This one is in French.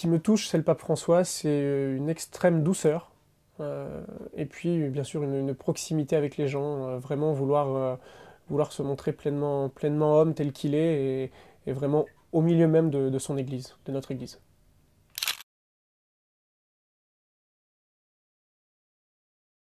qui me touche, c'est le pape François, c'est euh, une extrême douceur. Euh, et puis, bien sûr, une, proximité avec les gens, euh, vraiment vouloir, vouloir se montrer pleinement, pleinement homme tel qu'il est, et, vraiment au milieu même de son Église, de notre Église.